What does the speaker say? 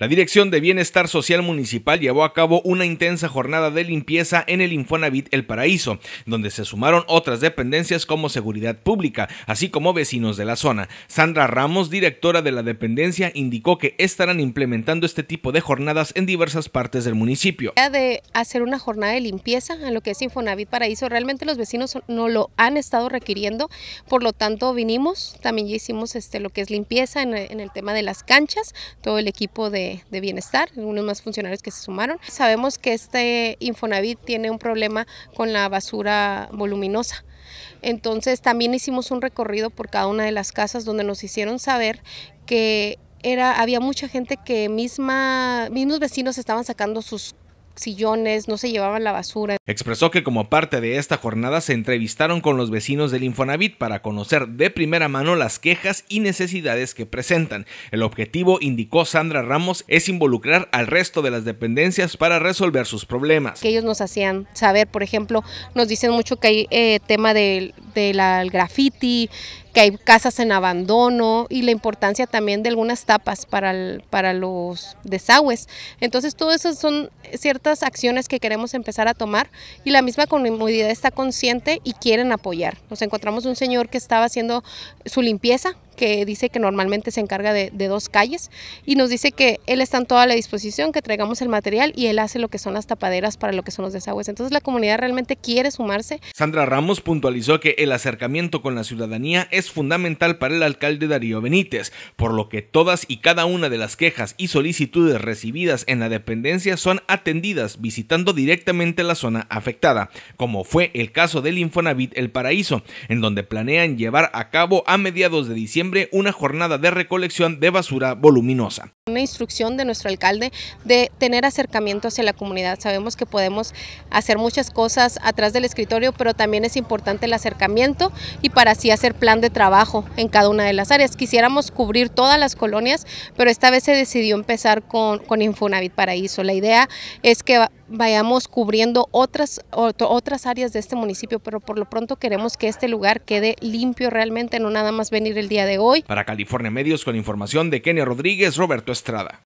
La Dirección de Bienestar Social Municipal llevó a cabo una intensa jornada de limpieza en el Infonavit El Paraíso, donde se sumaron otras dependencias como Seguridad Pública, así como vecinos de la zona. Sandra Ramos, directora de la dependencia, indicó que estarán implementando este tipo de jornadas en diversas partes del municipio. De hacer una jornada de limpieza en lo que es Infonavit Paraíso, realmente los vecinos no lo han estado requiriendo, por lo tanto vinimos, también ya hicimos este, lo que es limpieza en el tema de las canchas, todo el equipo de de, bienestar, algunos más funcionarios que se sumaron. Sabemos que este Infonavit tiene un problema con la basura voluminosa. Entonces también hicimos un recorrido por cada una de las casas donde nos hicieron saber que era, había mucha gente que misma, mismos vecinos estaban sacando sus sillones, no se llevaban la basura. Expresó que como parte de esta jornada se entrevistaron con los vecinos del Infonavit para conocer de primera mano las quejas y necesidades que presentan. El objetivo, indicó Sandra Ramos, es involucrar al resto de las dependencias para resolver sus problemas. Que ellos nos hacían saber, por ejemplo, nos dicen mucho que hay eh, tema del de, que hay casas en abandono y la importancia también de algunas tapas para, para los desagües. Entonces, todas esas son ciertas acciones que queremos empezar a tomar y la misma comunidad está consciente y quieren apoyar. Nos encontramos un señor que estaba haciendo su limpieza, que dice que normalmente se encarga de, de, dos calles y nos dice que él está en toda la disposición, que traigamos el material y él hace lo que son las tapaderas para lo que son los desagües. Entonces la comunidad realmente quiere sumarse. Sandra Ramos puntualizó que el acercamiento con la ciudadanía es fundamental para el alcalde Darío Benítez, por lo que todas y cada una de las quejas y solicitudes recibidas en la dependencia son atendidas visitando directamente la zona afectada, como fue el caso del Infonavit El Paraíso, en donde planean llevar a cabo a mediados de diciembre una jornada de recolección de basura voluminosa. Una instrucción de nuestro alcalde de tener acercamiento hacia la comunidad. Sabemos que podemos hacer muchas cosas atrás del escritorio, pero también es importante el acercamiento y para así hacer plan de trabajo en cada una de las áreas. Quisiéramos cubrir todas las colonias, pero esta vez se decidió empezar con, Infonavit Paraíso. La idea es que vayamos cubriendo otras, otras áreas de este municipio, pero por lo pronto queremos que este lugar quede limpio realmente, no nada más venir el día de hoy. Para California Medios, con información de Kenia Rodríguez, Roberto Estrada.